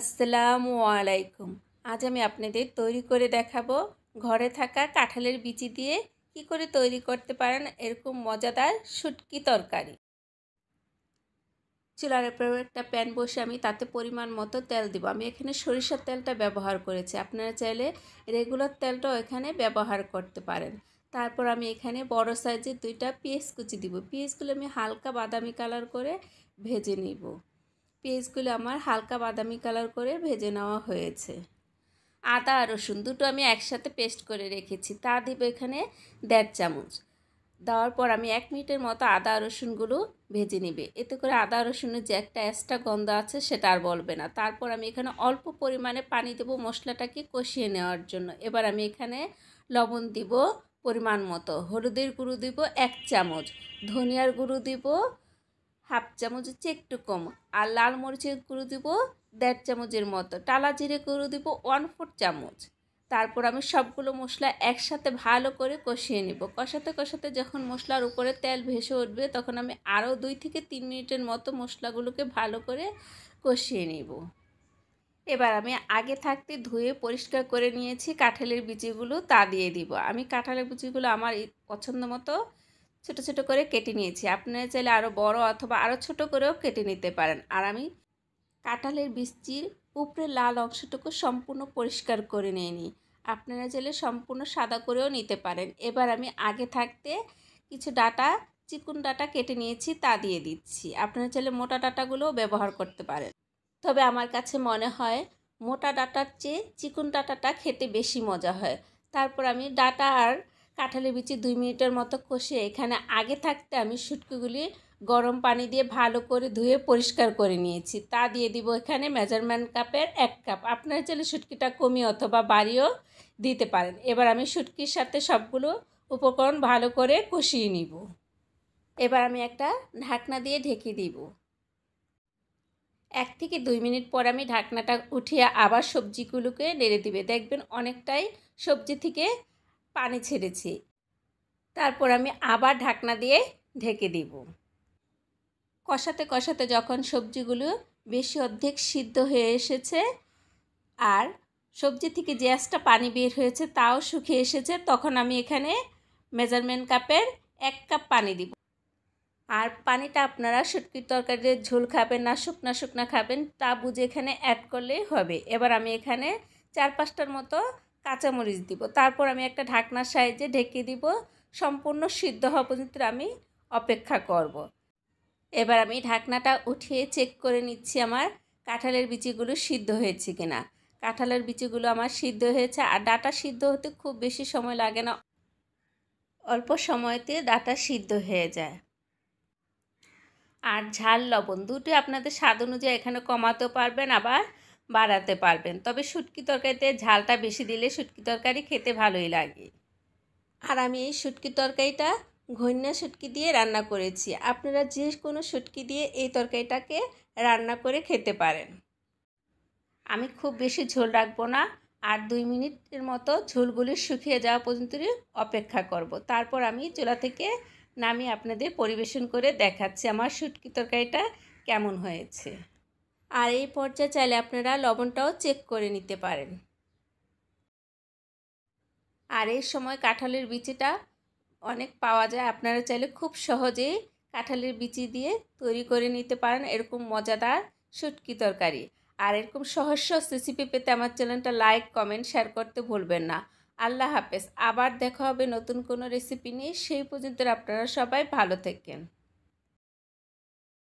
আসসালামু আলাইকুম আজ আমি আপনাদের তৈরি করে দেখাবো ঘরে থাকা কাঁঠালের বিচি দিয়ে কি করে তৈরি করতে পারেন এরকম মজাদার শুটকি তরকারি চুলার উপরে একটা প্যান বসে আমি তাতে পরিমাণ মতো তেল দিব আমি এখানে সরিষার তেলটা ব্যবহার করেছি আপনারা চাইলে রেগুলার তেলটাও এখানে ব্যবহার করতে পারেন তারপর আমি এখানে বড় সাইজের দুইটা পেঁয়াজ কুচি দিব পেঁয়াজগুলো আমি হালকা বাদামি কালার করে ভেজে নিব পেঁয়াজগুলো আমার হালকা বাদামি কালার করে ভেজে নেওয়া হয়েছে আদা আর রসুন দুটো আমি একসাথে পেস্ট করে রেখেছি তা দিব এখানে দেড় চামচ দেওয়ার পর আমি এক মিনিটের মতো আদা রসুনগুলো ভেজে নিবে এতে করে আদা রসুনের যে একটা এক্সট্রা গন্ধ আছে সেটা আর বলবে না তারপর আমি এখানে অল্প পরিমাণে পানি দেবো মশলাটাকে কষিয়ে নেওয়ার জন্য এবার আমি এখানে লবণ দিব পরিমাণ মতো হলুদের গুঁড়ো দিব এক চামচ ধনিয়ার গুঁড়ো দিব হাফ চামচ হচ্ছে একটু কম আর লাল মরিচের গুঁড়ো দিব দেড় চামচের মতো টালা জিরে গুঁড়ো দিব ওয়ান ফোর চামচ তারপর আমি সবগুলো মশলা একসাথে ভালো করে কষিয়ে নিব কষাতে কষাতে যখন মশলার উপরে তেল ভেসে উঠবে তখন আমি আরও দুই থেকে তিন মিনিটের মতো মশলাগুলোকে ভালো করে কষিয়ে নিব এবার আমি আগে থাকতে ধুয়ে পরিষ্কার করে নিয়েছি কাঁঠালের বিচিগুলো তা দিয়ে দিব আমি কাঁঠালের বিচিগুলো আমার পছন্দ মতো ছোট ছোট করে কেটে নিয়েছি আপনারা চাইলে আরও বড় অথবা আরও ছোট করেও কেটে নিতে পারেন আর আমি কাঁঠালের বিস্তির উপরে লাল অংশটুকু সম্পূর্ণ পরিষ্কার করে নিয়ে নিই আপনারা চাইলে সম্পূর্ণ সাদা করেও নিতে পারেন এবার আমি আগে থাকতে কিছু ডাটা চিকুন ডাটা কেটে নিয়েছি তা দিয়ে দিচ্ছি আপনারা চাইলে মোটা ডাটাগুলোও ব্যবহার করতে পারেন তবে আমার কাছে মনে হয় মোটা ডাটার চেয়ে চিকুন ডাটাটা খেতে বেশি মজা হয় তারপর আমি ডাটা আর কাঁঠালের বিচি দুই মিনিটের মতো কষে এখানে আগে থাকতে আমি শুটকিগুলি গরম পানি দিয়ে ভালো করে ধুয়ে পরিষ্কার করে নিয়েছি তা দিয়ে দিব এখানে মেজারমেন্ট কাপের এক কাপ আপনারা চাইলে শুটকিটা কমিয়ে অথবা বাড়িও দিতে পারেন এবার আমি শুটকির সাথে সবগুলো উপকরণ ভালো করে কষিয়ে নিব এবার আমি একটা ঢাকনা দিয়ে ঢেকে দিব এক থেকে দুই মিনিট পর আমি ঢাকনাটা উঠিয়ে আবার সবজিগুলোকে নেড়ে দিবে দেখবেন অনেকটাই সবজি থেকে পানি ছেড়েছি তারপর আমি আবার ঢাকনা দিয়ে ঢেকে দিব কষাতে কষাতে যখন সবজিগুলো বেশি অর্ধেক সিদ্ধ হয়ে এসেছে আর সবজি থেকে জ্যাসটা পানি বের হয়েছে তাও শুকিয়ে এসেছে তখন আমি এখানে মেজারমেন্ট কাপের এক কাপ পানি দিব আর পানিটা আপনারা শুটকির তরকারিতে ঝোল খাবেন না শুকনা শুকনা খাবেন তা বুঝে এখানে অ্যাড করলেই হবে এবার আমি এখানে চার পাঁচটার মতো কাঁচামরিচ দিব তারপর আমি একটা ঢাকনার সাহায্যে ঢেকে দিব সম্পূর্ণ সিদ্ধ হওয়া পর্যন্ত আমি অপেক্ষা করব। এবার আমি ঢাকনাটা উঠিয়ে চেক করে নিচ্ছি আমার কাঁঠালের বিচিগুলো সিদ্ধ হয়েছে কিনা কাঁঠালের বিচিগুলো আমার সিদ্ধ হয়েছে আর ডাটা সিদ্ধ হতে খুব বেশি সময় লাগে না অল্প সময়তে ডাটা সিদ্ধ হয়ে যায় আর ঝাল লবণ দুটোই আপনাদের স্বাদ অনুযায়ী এখানে কমাতেও পারবেন আবার বাড়াতে পারবেন তবে শুটকি তরকারিতে ঝালটা বেশি দিলে শুটকি তরকারি খেতে ভালোই লাগে আর আমি এই শুটকি তরকারিটা ঘন্যা শুটকি দিয়ে রান্না করেছি আপনারা যে কোনো শুটকি দিয়ে এই তরকারিটাকে রান্না করে খেতে পারেন আমি খুব বেশি ঝোল রাখবো না আর দুই মিনিটের মতো ঝোলগুলি শুকিয়ে যাওয়া পর্যন্ত অপেক্ষা করব। তারপর আমি চুলা থেকে নামিয়ে আপনাদের পরিবেশন করে দেখাচ্ছি আমার শুটকি তরকারিটা কেমন হয়েছে আর এই পর্যায়ে চাইলে আপনারা লবণটাও চেক করে নিতে পারেন আর এই সময় কাঁঠালের বিচিটা অনেক পাওয়া যায় আপনারা চাইলে খুব সহজেই কাঁঠালের বিচি দিয়ে তৈরি করে নিতে পারেন এরকম মজাদার সুটকি তরকারি আর এরকম সহজ রেসিপি পেতে আমার চ্যানেলটা লাইক কমেন্ট শেয়ার করতে ভুলবেন না আল্লাহ হাফেজ আবার দেখা হবে নতুন কোনো রেসিপি নিয়ে সেই পর্যন্ত আপনারা সবাই ভালো থাকেন